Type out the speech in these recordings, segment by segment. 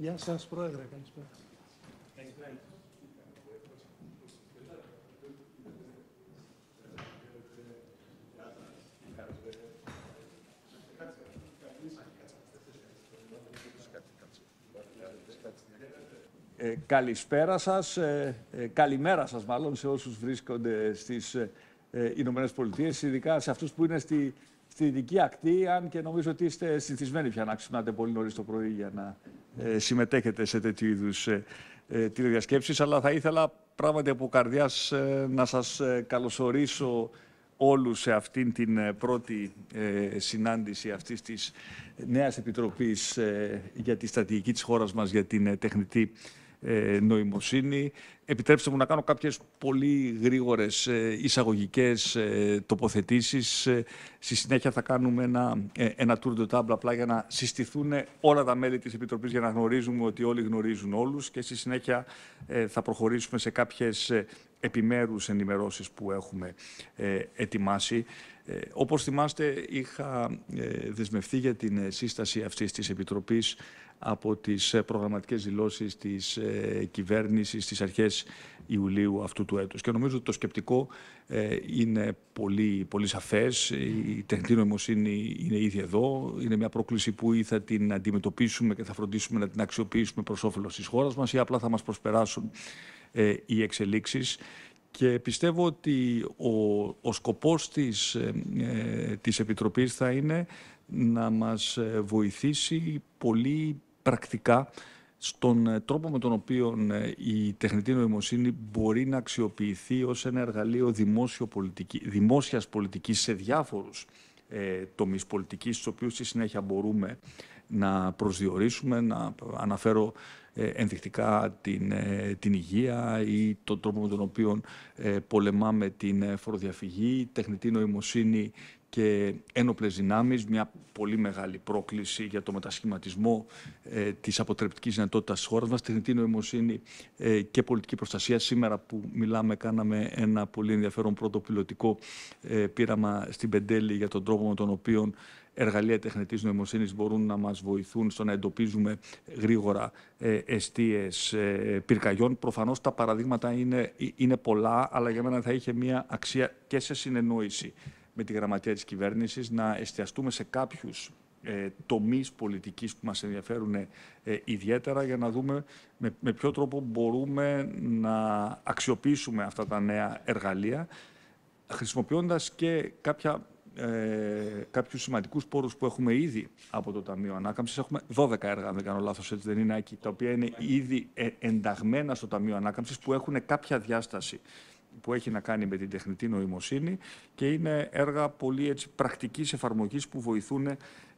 Γεια σας, Πρόεδρε. Καλησπέρα. Καλησπέρα. Ε, καλησπέρα σας, ε, ε, καλημέρα σας μάλλον σε όσους βρίσκονται στις ε, Ηνωμένες Πολιτείες, ειδικά σε αυτούς που είναι στη, στη δική ακτή, αν και νομίζω ότι είστε συνηθισμένοι πια να ξυπνάτε πολύ νωρίς το πρωί για να ε, συμμετέχετε σε τέτοιου είδους ε, ε, τηλεδιασκέψεις. αλλά θα ήθελα πράγματι από καρδιάς να σας καλωσορίσω όλους σε αυτήν την πρώτη συνάντηση αυτής της νέας Επιτροπής για τη στρατηγική της χώρας μας για την τεχνητή ε, νοημοσύνη. Επιτρέψτε μου να κάνω κάποιες πολύ γρήγορες ε, εισαγωγικές ε, τοποθετήσεις. Ε, στη συνέχεια θα κάνουμε ένα, ένα tour de table απλά για να συστηθούν όλα τα μέλη της Επιτροπής για να γνωρίζουμε ότι όλοι γνωρίζουν όλους και στη συνέχεια θα προχωρήσουμε σε κάποιες επιμέρους ενημερώσεις που έχουμε ε, ετοιμάσει. Ε, όπως θυμάστε, είχα ε, δεσμευτεί για την ε, σύσταση αυτής της Επιτροπής από τις ε, προγραμματικές δηλώσεις της κυβέρνησης στις αρχές Ιουλίου αυτού του έτους. Και νομίζω ότι το σκεπτικό είναι πολύ, πολύ σαφές. Η τεχνητή νοημοσύνη είναι ήδη εδώ. Είναι μια πρόκληση που ή θα την αντιμετωπίσουμε και θα φροντίσουμε να την αξιοποιήσουμε προς όφελος της χώρας μας ή απλά θα μας προσπεράσουν ε, οι εξελίξεις και πιστεύω ότι ο, ο σκοπός της, ε, ε, της Επιτροπής θα είναι να μας βοηθήσει πολύ πρακτικά στον τρόπο με τον οποίο η τεχνητή νοημοσύνη μπορεί να αξιοποιηθεί ως ένα εργαλείο δημόσιο πολιτική, δημόσιας πολιτικής σε διάφορους ε, τομείς πολιτικής, στους οποίους στη συνέχεια μπορούμε να προσδιορίσουμε, να αναφέρω ε, ενδεικτικά την, ε, την υγεία ή τον τρόπο με τον οποίο ε, πολεμάμε την φοροδιαφυγή, τεχνητή νοημοσύνη και ένοπλες δυνάμεις, μια πολύ μεγάλη πρόκληση για το μετασχηματισμό ε, της αποτρεπτικής δυνατότητας της χώρας μας, τεχνητή νοημοσύνη ε, και πολιτική προστασία. Σήμερα που μιλάμε κάναμε ένα πολύ ενδιαφέρον πρώτο πιλωτικό ε, πείραμα στην Πεντέλη για τον τρόπο με τον οποίο εργαλεία τεχνητής νοημοσύνης μπορούν να μας βοηθούν στο να εντοπίζουμε γρήγορα εστίες ε, πυρκαγιών. Προφανώς τα παραδείγματα είναι, είναι πολλά, αλλά για μένα θα είχε μια αξία και σε συνεννόηση με τη γραμματεία της κυβέρνησης να εστιαστούμε σε κάποιους ε, τομείς πολιτικής που μας ενδιαφέρουν ε, ιδιαίτερα για να δούμε με, με ποιο τρόπο μπορούμε να αξιοποιήσουμε αυτά τα νέα εργαλεία χρησιμοποιώντας και κάποια ε, κάποιους σημαντικούς πόρους που έχουμε ήδη από το Ταμείο Ανάκαμψης. Έχουμε 12 έργα, αν δεν κάνω λάθος, έτσι δεν είναι, Άκη, τα οποία είναι ήδη ε, ενταγμένα στο Ταμείο Ανάκαμψης, που έχουν κάποια διάσταση που έχει να κάνει με την τεχνητή νοημοσύνη και είναι έργα πολύ έτσι, πρακτικής εφαρμογής που βοηθούν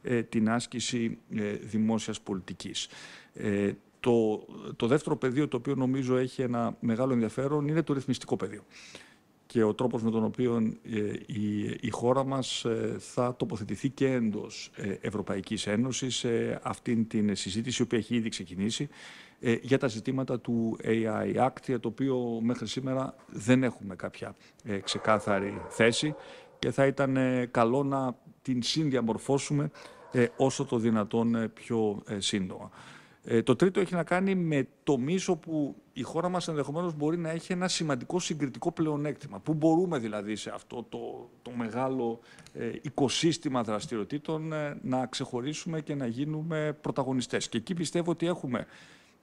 ε, την άσκηση ε, δημόσιας πολιτικής. Ε, το, το δεύτερο πεδίο το οποίο νομίζω έχει ένα μεγάλο ενδιαφέρον είναι το ρυθμιστικό πεδίο και ο τρόπος με τον οποίο ε, η χώρα μας ε, θα τοποθετηθεί και εντός ε, Ευρωπαϊκής Ένωσης σε αυτήν την συζήτηση, η οποία έχει ήδη ξεκινήσει, για τα ζητήματα του AI Act, για το οποίο μέχρι σήμερα δεν έχουμε κάποια ξεκάθαρη θέση και θα ήταν καλό να την συνδιαμορφώσουμε όσο το δυνατόν πιο σύντομα. Ε, το τρίτο έχει να κάνει με το μίσο που η χώρα μας ενδεχομένως μπορεί να έχει ένα σημαντικό συγκριτικό πλεονέκτημα. Πού μπορούμε δηλαδή σε αυτό το, το μεγάλο ε, οικοσύστημα δραστηριοτήτων ε, να ξεχωρίσουμε και να γίνουμε πρωταγωνιστές. Και εκεί πιστεύω ότι έχουμε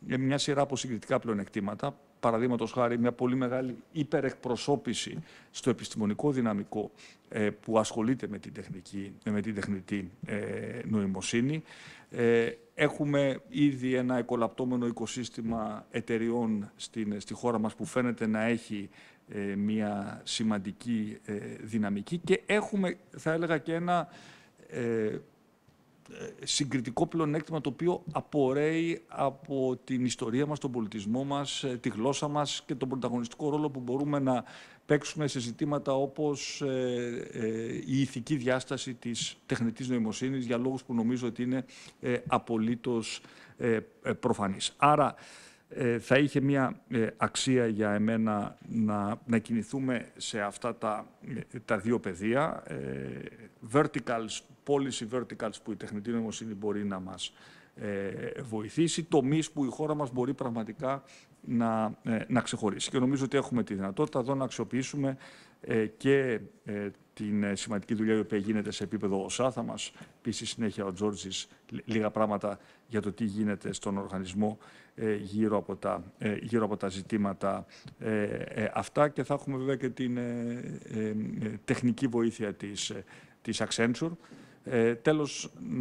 ε, μια σειρά από συγκριτικά πλεονεκτήματα παραδείγματος χάρη μια πολύ μεγάλη υπερεκπροσώπηση στο επιστημονικό δυναμικό ε, που ασχολείται με την, τεχνική, με την τεχνητή ε, νοημοσύνη. Ε, έχουμε ήδη ένα εκολαπτώμενο οικοσύστημα εταιριών στην, στη χώρα μας που φαίνεται να έχει μια σημαντική δυναμική και έχουμε, θα έλεγα, και ένα ε, συγκριτικό πλεονέκτημα το οποίο απορρέει από την ιστορία μας, τον πολιτισμό μας, ε, τη γλώσσα μας και τον πρωταγωνιστικό ρόλο που μπορούμε να παίξουμε σε ζητήματα όπως ε, η ηθική διάσταση της τεχνητής νοημοσύνης για λόγους που νομίζω ότι είναι απολύτως προφανής Άρα ε, θα είχε μια ε, αξία για εμένα να, να κινηθούμε σε αυτά τα, ε, τα δύο πεδία. Verticals, policy verticals που η τεχνητή νοημοσύνη μπορεί να μας βοηθήσει, τομείς που η χώρα μας μπορεί πραγματικά να, να ξεχωρίσει. Και νομίζω ότι έχουμε τη δυνατότητα εδώ να αξιοποιήσουμε και την ε, σημαντική δουλειά η οποία γίνεται σε επίπεδο ΟΣΑ. Θα μας, πει συνέχεια ο Τζόρτζης λίγα πράγματα για το τι γίνεται στον οργανισμό ε, γύρω από τα, ε, γύρω από τα ζητήματα αυτά και θα έχουμε βέβαια και την τεχνική βοήθεια της, της Accenture. Ε, Τέλος,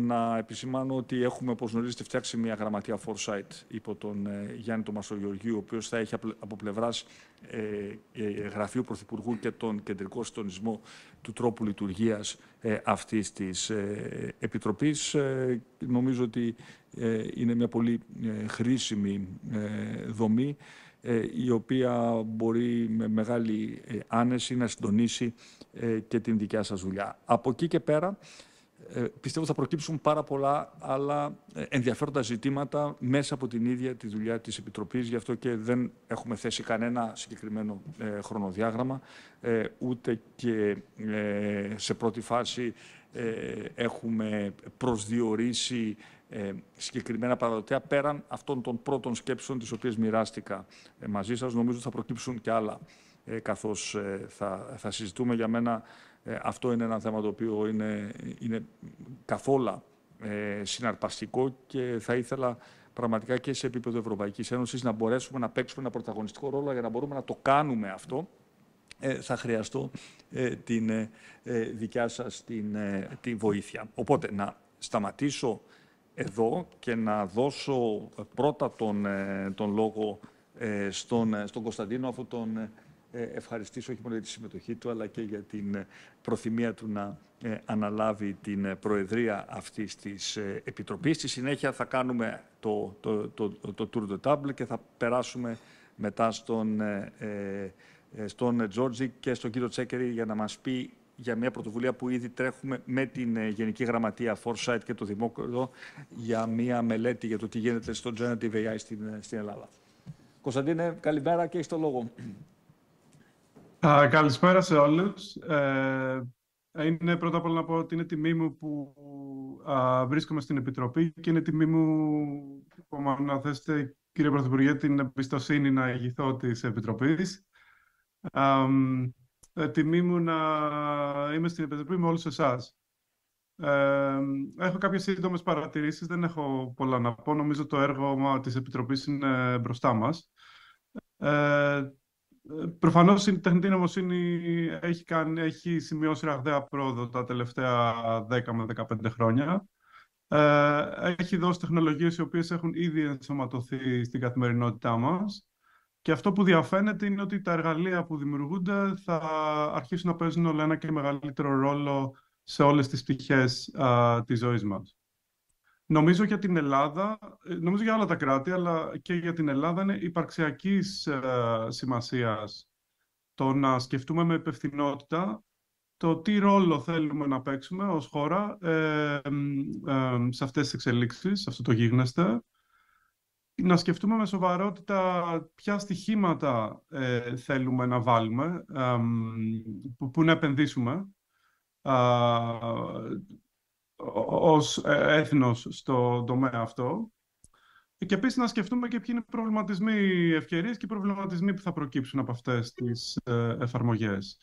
να επισημάνω ότι έχουμε, όπως γνωρίζετε, φτιάξει μια γραμματεία Foresight υπό τον ε, Γιάννη τον ο οποίος θα έχει από πλευράς ε, ε, γραφείου Πρωθυπουργού και τον κεντρικό συντονισμό του τρόπου λειτουργίας ε, αυτής της ε, επιτροπής. Ε, νομίζω ότι είναι μια πολύ χρήσιμη δομή η οποία μπορεί με μεγάλη άνεση να συντονίσει και την δικιά σας δουλειά. Από εκεί και πέρα ε, πιστεύω ότι θα προκύψουν πάρα πολλά άλλα ε, ενδιαφέροντα ζητήματα μέσα από την ίδια τη δουλειά της Επιτροπής. Γι' αυτό και δεν έχουμε θέσει κανένα συγκεκριμένο ε, χρονοδιάγραμμα, ούτε και σε πρώτη φάση έχουμε προσδιορίσει συγκεκριμένα παραδοτέα πέραν αυτών των πρώτων σκέψεων τις οποίες μοιράστηκα μαζί σας. Νομίζω ότι θα προκύψουν και άλλα ε, καθώς ε, θα, θα συζητούμε. Για μένα ε, αυτό είναι ένα θέμα το οποίο είναι, είναι καθόλου συναρπαστικό και θα ήθελα πραγματικά και σε επίπεδο Ευρωπαϊκής Ένωσης να μπορέσουμε να παίξουμε ένα πρωταγωνιστικό ρόλο για να μπορούμε να το κάνουμε αυτό θα χρειαστώ την δικιά σας την, τη βοήθεια. Οπότε να σταματήσω εδώ και να δώσω πρώτα τον, τον λόγο στον, στον Κωνσταντίνο αφού τον ε, ευχαριστήσω όχι μόνο για τη συμμετοχή του, αλλά και για την ε, προθυμία του να ε, αναλάβει την προεδρία αυτής της Επιτροπής. Στη συνέχεια θα κάνουμε το, το, το, το, tour de table και θα περάσουμε μετά στον, στον Τζόρτζι και στον κύριο Τσέκερη για να μας πει για μια πρωτοβουλία που ήδη τρέχουμε με την Γενική Γραμματεία Foresight και το Δημόκρατο για μια μελέτη για το τι γίνεται στο Generative AI στην, στην Ελλάδα. Κωνσταντίνε, καλημέρα και έχεις το λόγο καλησπέρα σε όλους. Ε, είναι πρώτα απ' όλα να πω ότι είναι τιμή μου που βρίσκομαι στην Επιτροπή και είναι τιμή μου που να θέσετε, κύριε Πρωθυπουργέ, την εμπιστοσύνη να ηγηθώ της Επιτροπής. Α, ε, τιμή μου να είμαι στην Επιτροπή με όλους εσάς. Ε, έχω κάποιες σύντομες παρατηρήσεις, δεν έχω πολλά να πω. Νομίζω το έργο της Επιτροπής είναι μπροστά μας. Προφανώς η τεχνητή νομοσύνη έχει, κάνει, έχει σημειώσει ραγδαία πρόοδο τα τελευταία 10 με 15 χρόνια. Ε, έχει δώσει τεχνολογίες οι οποίες έχουν ήδη ενσωματωθεί στην καθημερινότητά μας. Και αυτό που διαφαίνεται είναι ότι τα εργαλεία που δημιουργούνται θα αρχίσουν να παίζουν όλο ένα και μεγαλύτερο ρόλο σε όλες τις πτυχές τη της ζωής Νομίζω για την Ελλάδα, ε, νομίζω για όλα τα κράτη, αλλά και για την Ελλάδα είναι υπαρξιακής ε, σημασίας το να σκεφτούμε με υπευθυνότητα το τι ρόλο θέλουμε να παίξουμε ως χώρα ε, σε αυτές τις εξελίξεις, σε αυτό το γίγνεσθε. Να σκεφτούμε με σοβαρότητα ποια στοιχήματα θέλουμε να βάλουμε, που, που να επενδύσουμε ως ε, έθνος στο τομέα αυτό. Και επίσης να σκεφτούμε και ποιοι είναι οι προβληματισμοί ευκαιρίες και οι προβληματισμοί που θα προκύψουν από αυτές τις ε, εφαρμογές.